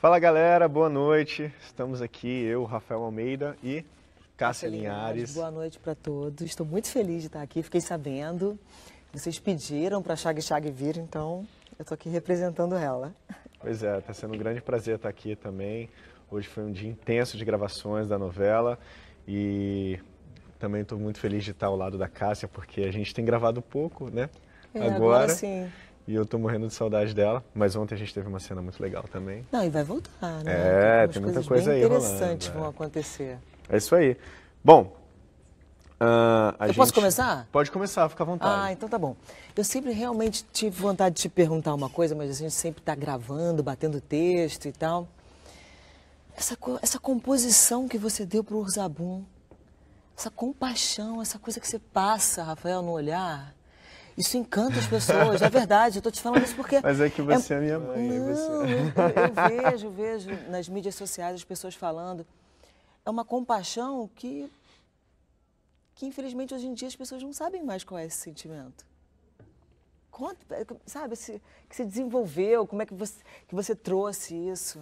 Fala galera, boa noite. Estamos aqui, eu, Rafael Almeida e Cássia Linhares. Boa noite para todos. Estou muito feliz de estar aqui, fiquei sabendo. Vocês pediram para a Chag Chag vir, então eu estou aqui representando ela. Pois é, está sendo um grande prazer estar aqui também. Hoje foi um dia intenso de gravações da novela e também estou muito feliz de estar ao lado da Cássia, porque a gente tem gravado pouco, né? É, agora, agora sim. E eu tô morrendo de saudade dela, mas ontem a gente teve uma cena muito legal também. Não, e vai voltar, né? É, tem, tem muita coisa aí interessantes rolando, é. vão é. acontecer. É isso aí. Bom, uh, eu gente... posso começar? Pode começar, fica à vontade. Ah, então tá bom. Eu sempre realmente tive vontade de te perguntar uma coisa, mas a gente sempre tá gravando, batendo texto e tal. Essa, essa composição que você deu pro Urzabum, essa compaixão, essa coisa que você passa, Rafael, no olhar isso encanta as pessoas, é verdade. Eu estou te falando isso porque. Mas é que você é, é minha mãe. Não, você... eu, eu vejo, vejo nas mídias sociais as pessoas falando. É uma compaixão que. que infelizmente hoje em dia as pessoas não sabem mais qual é esse sentimento. Conta, é, sabe, se, que se desenvolveu, como é que você, que você trouxe isso?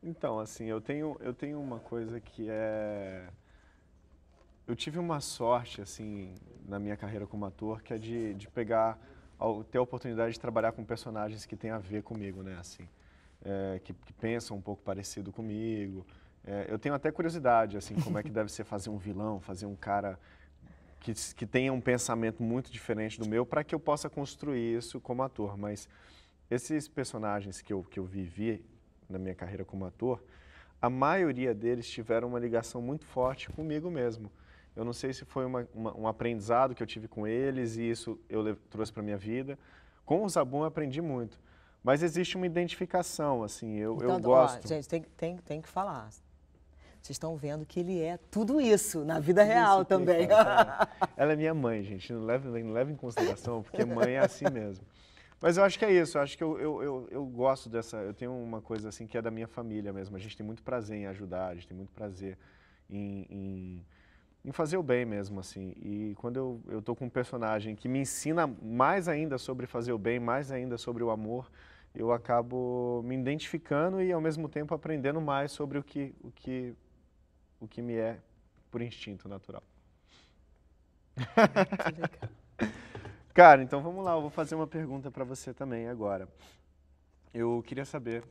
Então, assim, eu tenho, eu tenho uma coisa que é eu tive uma sorte, assim, na minha carreira como ator, que é de, de pegar, ter a oportunidade de trabalhar com personagens que têm a ver comigo, né, assim, é, que, que, pensam um pouco parecido comigo. É, eu tenho até curiosidade, assim, como é que deve ser fazer um vilão, fazer um cara que, que tenha um pensamento muito diferente do meu, para que eu possa construir isso como ator. Mas esses personagens que eu, que eu vivi na minha carreira como ator, a maioria deles tiveram uma ligação muito forte comigo mesmo. Eu não sei se foi uma, uma, um aprendizado que eu tive com eles e isso eu trouxe para minha vida. Com o Zabum eu aprendi muito. Mas existe uma identificação, assim, eu, então, eu gosto... Ó, gente, tem, tem, tem que falar. Vocês estão vendo que ele é tudo isso na vida real também. Cara, ela é minha mãe, gente. Não leva, não leva em consideração, porque mãe é assim mesmo. Mas eu acho que é isso. Eu acho que eu, eu, eu, eu, gosto dessa. Eu tenho uma coisa assim que é da minha família mesmo. A gente tem muito prazer em ajudar, a gente tem muito prazer em, em em fazer o bem mesmo, assim. E quando eu, eu tô com um personagem que me ensina mais ainda sobre fazer o bem, mais ainda sobre o amor, eu acabo me identificando e ao mesmo tempo aprendendo mais sobre o que, o que, o que me é por instinto natural. Que legal. Cara, então vamos lá, eu vou fazer uma pergunta para você também agora. Eu queria saber,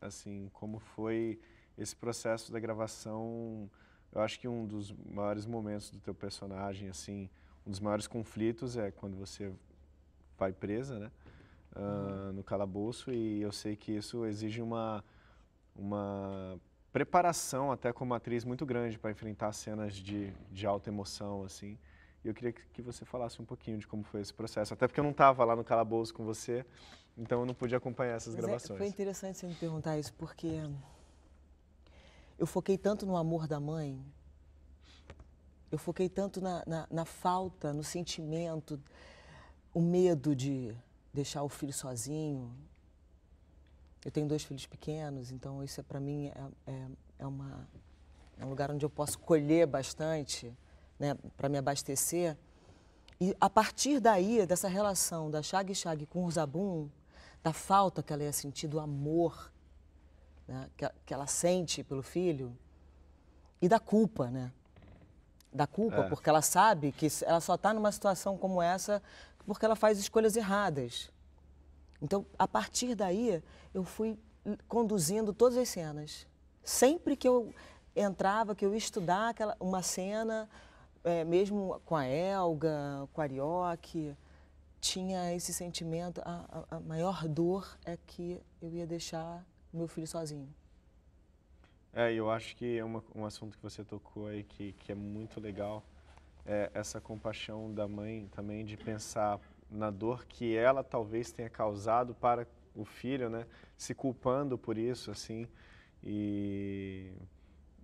assim, como foi esse processo da gravação eu acho que um dos maiores momentos do teu personagem, assim, um dos maiores conflitos é quando você vai presa, né? Uh, no calabouço e eu sei que isso exige uma uma preparação até como atriz muito grande para enfrentar cenas de, de alta emoção assim e eu queria que você falasse um pouquinho de como foi esse processo até porque eu não estava lá no calabouço com você então eu não pude acompanhar essas Mas é, gravações é, foi interessante você me perguntar isso porque eu foquei tanto no amor da mãe, eu foquei tanto na, na, na falta, no sentimento, o medo de deixar o filho sozinho. Eu tenho dois filhos pequenos, então isso é para mim é, é, é, uma, é um lugar onde eu posso colher bastante, né, para me abastecer. E a partir daí, dessa relação da Shag Chag com o Zabum, da falta que ela ia sentir, do amor né, que, que, ela sente pelo filho e da culpa, né? Da culpa, é. porque ela sabe que ela só está numa situação como essa porque ela faz escolhas erradas. Então, a partir daí, eu fui conduzindo todas as cenas. Sempre que eu entrava, que eu ia estudar aquela, uma cena, é, mesmo com a Elga, com a Arioque, tinha esse sentimento, a, a, a, maior dor é que eu ia deixar meu filho sozinho. É, eu acho que é uma, um assunto que você tocou aí que, que é muito legal, é essa compaixão da mãe também de pensar na dor que ela talvez tenha causado para o filho, né? Se culpando por isso, assim, e,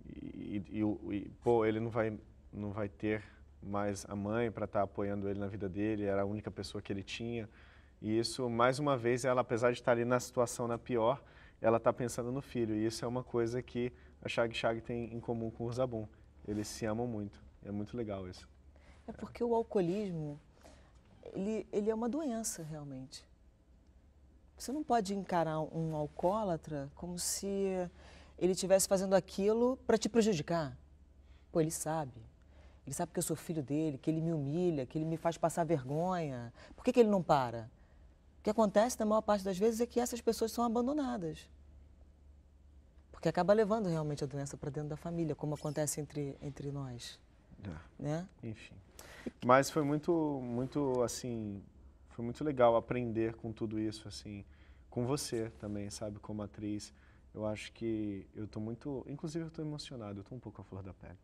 e, e, e pô, ele não vai, não vai ter mais a mãe para estar tá apoiando ele na vida dele, era a única pessoa que ele tinha, e isso, mais uma vez, ela, apesar de estar tá ali na situação na pior, ela está pensando no filho. E isso é uma coisa que a Shag Shag tem em comum com o Zabum. Eles se amam muito. É muito legal isso. É porque o alcoolismo, ele, ele é uma doença realmente. Você não pode encarar um alcoólatra como se ele estivesse fazendo aquilo para te prejudicar. Pô, ele sabe. Ele sabe que eu sou filho dele, que ele me humilha, que ele me faz passar vergonha. Por que, que ele não para? O que acontece na maior parte das vezes é que essas pessoas são abandonadas. Porque acaba levando realmente a doença para dentro da família, como acontece entre, entre nós. É. Né? Enfim. Mas foi muito, muito, assim, foi muito legal aprender com tudo isso, assim, com você também, sabe, como atriz. Eu acho que eu estou muito, inclusive eu estou emocionado, eu estou um pouco à flor da pele.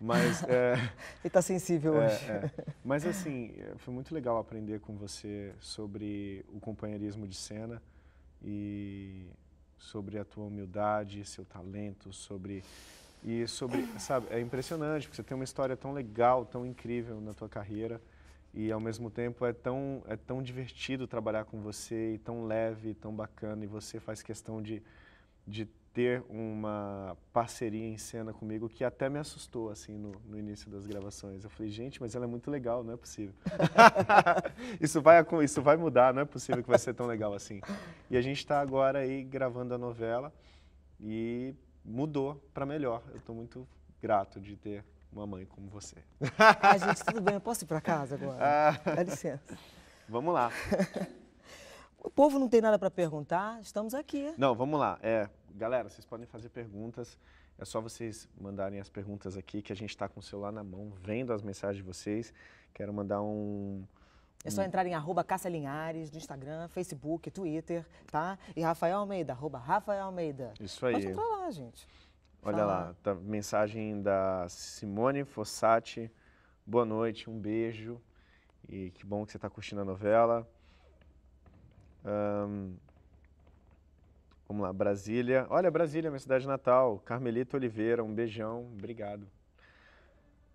Mas. É, Ele está sensível é, hoje. É. Mas, assim, foi muito legal aprender com você sobre o companheirismo de cena e sobre a tua humildade, seu talento, sobre. E sobre. Sabe, é impressionante, porque você tem uma história tão legal, tão incrível na tua carreira. E ao mesmo tempo é tão, é tão divertido trabalhar com você, e tão leve, tão bacana, e você faz questão de, de ter uma parceria em cena comigo que até me assustou, assim, no, no, início das gravações. Eu falei, gente, mas ela é muito legal, não é possível. isso, vai, isso vai mudar, não é possível que vai ser tão legal assim. E a gente está agora aí gravando a novela e mudou para melhor. Eu estou muito grato de ter uma mãe como você. Ai, gente, tudo bem, eu posso ir para casa agora? Ah. Dá licença. Vamos lá. O povo não tem nada para perguntar, estamos aqui. Não, vamos lá. É, galera, vocês podem fazer perguntas. É só vocês mandarem as perguntas aqui, que a gente está com o celular na mão, vendo as mensagens de vocês. Quero mandar um, é só entrar em arroba Linhares, no Instagram, Facebook, Twitter, tá? E Rafael Almeida, arroba Rafael Almeida. Isso aí. Pode falar, gente. Olha lá, lá tá, mensagem da Simone Fossati. Boa noite, um beijo. E que bom que você está curtindo a novela. Um, vamos lá, Brasília. Olha, Brasília, minha cidade natal. Carmelita Oliveira, um beijão, obrigado.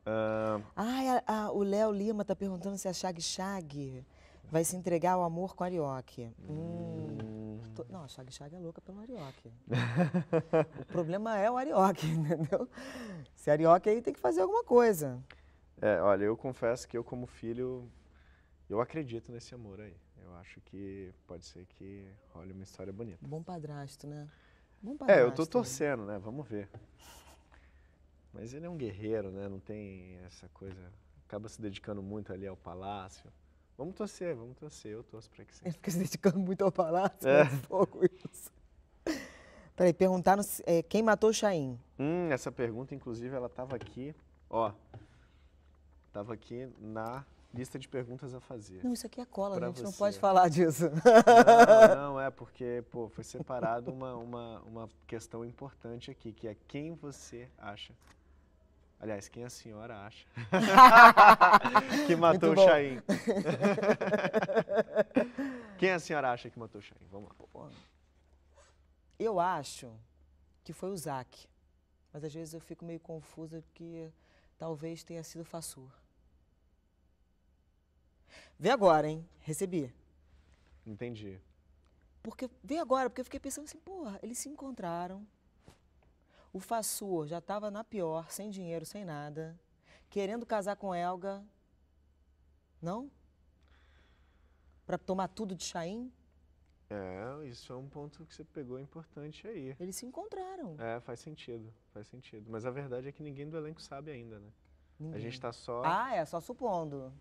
Uh... Ah, a, a, o Léo Lima está perguntando se a Chag Chag vai se entregar ao amor com a Arioque. Hum. não, a Chag Chag é louca pelo Arioque. o problema é o Arioque, entendeu? Se Arioque aí tem que fazer alguma coisa. É, olha, eu confesso que eu como filho, eu acredito nesse amor aí. Eu acho que pode ser que role uma história bonita. Bom padrasto, né? Bom padrasto, é, eu tô né? torcendo, né? Vamos ver. Mas ele é um guerreiro, né? Não tem essa coisa. Acaba se dedicando muito ali ao palácio. Vamos torcer, vamos torcer. Eu torço para que sim. Ele fica se dedicando muito ao palácio. É. Pouco né? isso. Peraí, perguntaram é, quem matou o Chaim. Hum, essa pergunta, inclusive, ela estava aqui, ó. Estava aqui na lista de perguntas a fazer. Não, isso aqui é cola, a gente você. não pode falar disso. Não, não, é porque pô, foi separado uma, uma, uma questão importante aqui, que é quem você acha. Aliás, quem a senhora acha que matou o Chain? quem a senhora acha que matou o Chain? Vamos lá. Eu acho que foi o Zac, mas às vezes eu fico meio confusa que talvez tenha sido o Fassur. Vê agora, hein? Recebi. Entendi. Porque, vê agora, porque eu fiquei pensando assim, porra, eles se encontraram. O Fassur já estava na pior, sem dinheiro, sem nada, querendo casar com Elga. Não? Para tomar tudo de Chaim? É, isso é um ponto que você pegou importante aí. Eles se encontraram. É, faz sentido, faz sentido. Mas a verdade é que ninguém do elenco sabe ainda, né? Ninguém. A gente está só. Ah, é, só supondo.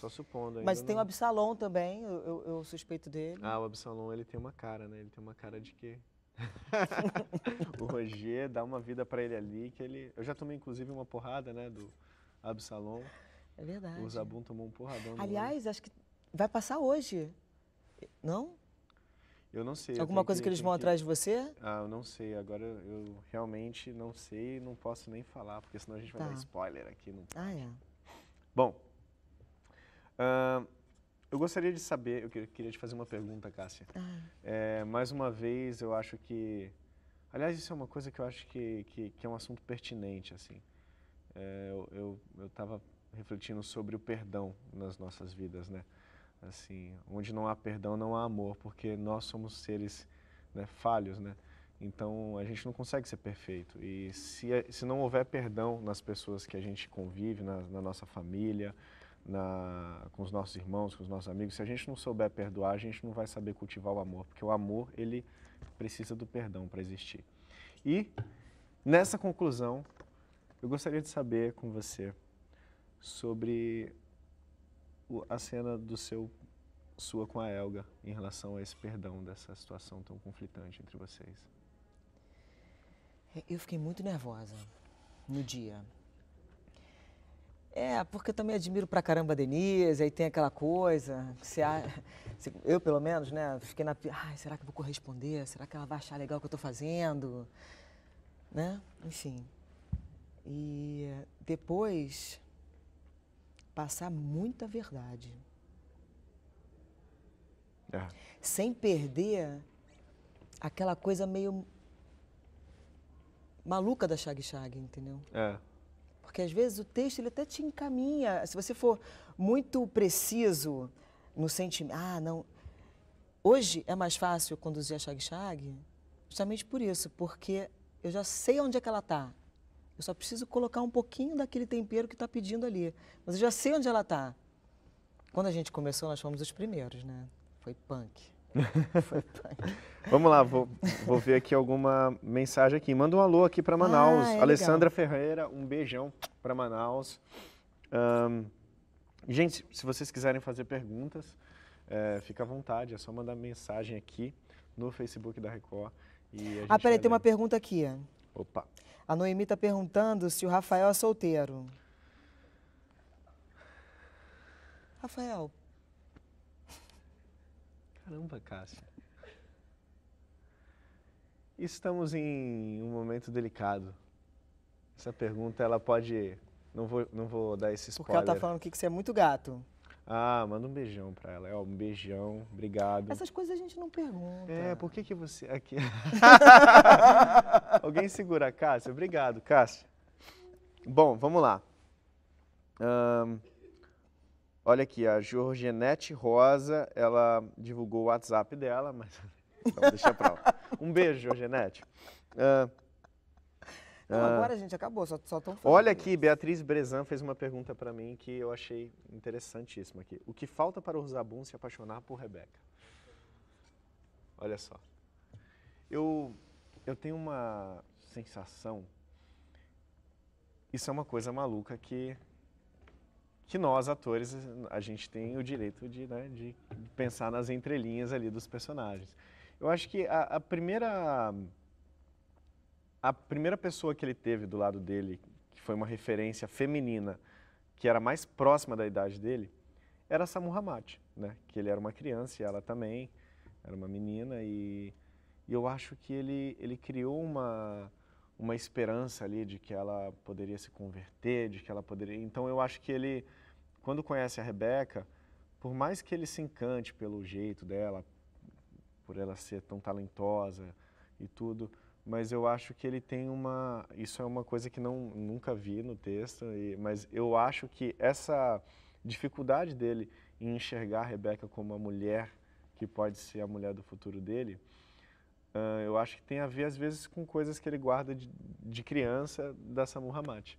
Só supondo ainda. Mas tem não. o Absalom também, eu, eu, eu, suspeito dele. Ah, o Absalom ele tem uma cara, né? Ele tem uma cara de quê? o Roger dá uma vida para ele ali que ele. Eu já tomei inclusive uma porrada, né? Do Absalom. É verdade. O Zabum tomou um porradão. Aliás, acho que vai passar hoje, não? Eu não sei. Alguma coisa que, que eles vão que... atrás de você? Ah, eu não sei. Agora eu realmente não sei e não posso nem falar, porque senão a gente vai tá. dar spoiler aqui. Não... Ah, é. Bom, eu gostaria de saber, eu queria te fazer uma pergunta, Cássia. Ah. É, mais uma vez, eu acho que... Aliás, isso é uma coisa que eu acho que, que, que é um assunto pertinente, assim. É, eu estava refletindo sobre o perdão nas nossas vidas, né? Assim, onde não há perdão, não há amor, porque nós somos seres né, falhos, né? Então, a gente não consegue ser perfeito. E se, se não houver perdão nas pessoas que a gente convive, na, na nossa família, na, com os nossos irmãos, com os nossos amigos, se a gente não souber perdoar, a gente não vai saber cultivar o amor, porque o amor ele precisa do perdão para existir. E nessa conclusão, eu gostaria de saber com você sobre o, a cena do seu sua com a Elga em relação a esse perdão dessa situação tão conflitante entre vocês. Eu fiquei muito nervosa no dia. É, porque eu também admiro pra caramba a Denise, aí tem aquela coisa, que você, eu pelo menos, né, fiquei na, ai, será que eu vou corresponder? Será que ela vai achar legal o que eu tô fazendo? Né? Enfim. E depois passar muita verdade. É. Sem perder aquela coisa meio maluca da Chag Chag, entendeu? É. Porque às vezes o texto ele até te encaminha. Se você for muito preciso no sentimento. Ah, não. Hoje é mais fácil conduzir a shag shag, justamente por isso, porque eu já sei onde é que ela está. Eu só preciso colocar um pouquinho daquele tempero que está pedindo ali. Mas eu já sei onde ela está. Quando a gente começou, nós fomos os primeiros, né? Foi punk. Vamos lá, vou, vou ver aqui alguma mensagem aqui. Manda um alô aqui para Manaus. Ah, é Alessandra legal. Ferreira, um beijão para Manaus. Um, gente, se vocês quiserem fazer perguntas, é, fica à vontade, é só mandar mensagem aqui no Facebook da Record. E ah, peraí, tem uma pergunta aqui. Opa. A Noemi está perguntando se o Rafael é solteiro. Rafael, Caramba, Cássia. Estamos em um momento delicado. Essa pergunta, ela pode... Não vou, não vou dar esse spoiler. Porque ela tá falando aqui que você é muito gato. Ah, manda um beijão pra ela. É, um beijão, obrigado. Essas coisas a gente não pergunta. É, por que que você... aqui? Alguém segura a Cássia? Obrigado, Cássia. Bom, vamos lá. Um, Olha aqui, a Jorgenete Rosa, ela divulgou o WhatsApp dela, mas vamos então deixa pra lá. Um beijo, Jorgenete. Uh, ah, não, uh, agora, gente, acabou, só estão Olha aqui, isso. Beatriz Brezan fez uma pergunta para mim que eu achei interessantíssima aqui. O que falta para o Rosabum se apaixonar por Rebeca? Olha só. Eu, eu tenho uma sensação... Isso é uma coisa maluca que que nós, atores, a gente tem o direito de, né, de pensar nas entrelinhas ali dos personagens. Eu acho que a, a primeira... A primeira pessoa que ele teve do lado dele, que foi uma referência feminina, que era mais próxima da idade dele, era Samu Hamad, né? Que ele era uma criança e ela também era uma menina e, e eu acho que ele ele criou uma uma esperança ali de que ela poderia se converter, de que ela poderia. Então eu acho que ele, quando conhece a Rebeca, por mais que ele se encante pelo jeito dela, por ela ser tão talentosa e tudo, mas eu acho que ele tem uma. Isso é uma coisa que não nunca vi no texto, e... mas eu acho que essa dificuldade dele em enxergar a Rebeca como uma mulher que pode ser a mulher do futuro dele Uh, eu acho que tem a ver, às vezes, com coisas que ele guarda de, de criança da Samu Hamad.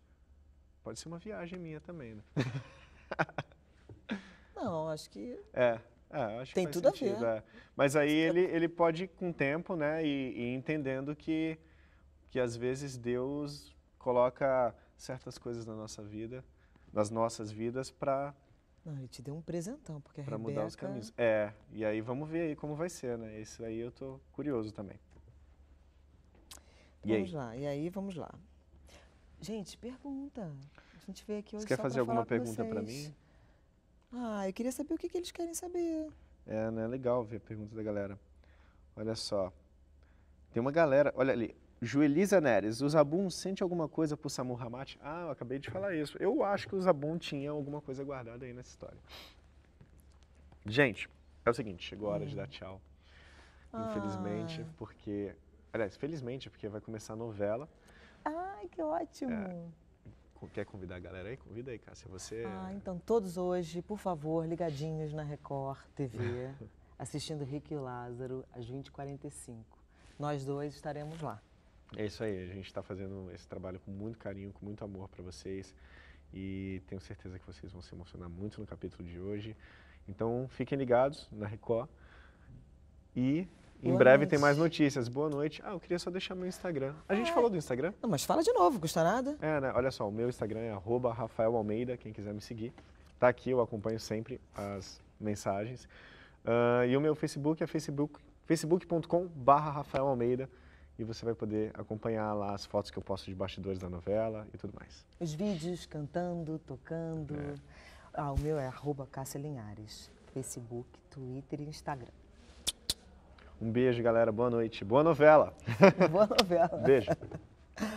Pode ser uma viagem minha também, né? Não, acho que... É, é acho que tem tudo sentido, a ver. É. Mas aí ele, ele pode, com o tempo, né, e, e entendendo que, que, às vezes, Deus coloca certas coisas na nossa vida, nas nossas vidas, para não, ele te deu um presentão, porque a pra Rebeca... mudar os caminhos. É, é, e aí vamos ver aí como vai ser, né? Isso aí eu tô curioso também. Então, e vamos aí? lá, e aí vamos lá. Gente, pergunta. A gente veio aqui hoje Você quer fazer alguma pergunta para mim? Ah, eu queria saber o que, que eles querem saber. É, né? Legal ver a pergunta da galera. Olha só. Tem uma galera, olha ali, Juelisa Neres, o Zabum sente alguma coisa pro Samu Hamat? Ah, eu acabei de falar isso. Eu acho que o Zabum tinha alguma coisa guardada aí nessa história. Gente, é o seguinte, chegou a hora de dar hum. tchau. Infelizmente, ah. porque... Aliás, felizmente, porque vai começar a novela. Ai, que ótimo! É quer convidar a galera aí? Convida aí, Cássia. Você... É ah, então todos hoje, por favor, ligadinhos na Record TV, assistindo Rick e Lázaro às 20h45. Nós dois estaremos lá. É isso aí, a gente está fazendo esse trabalho com muito carinho, com muito amor para vocês e tenho certeza que vocês vão se emocionar muito no capítulo de hoje. Então fiquem ligados na Record e em Boa breve noite. tem mais notícias. Boa noite. Ah, eu queria só deixar meu Instagram. A gente ah, é? falou do Instagram? Não, mas fala de novo, custa nada. É, né? Olha só, o meu Instagram é @rafaelalmeida. Rafael Almeida, quem quiser me seguir. Tá aqui, eu acompanho sempre as mensagens. Uh, e o meu Facebook é facebook, facebook.com e você vai poder acompanhar lá as fotos que eu posto de bastidores da novela e tudo mais. Os vídeos cantando, tocando. É. Ah, o meu é arroba Cássia Linhares. Facebook, Twitter e Instagram. Um beijo, galera. Boa noite. Boa novela. Boa novela. beijo.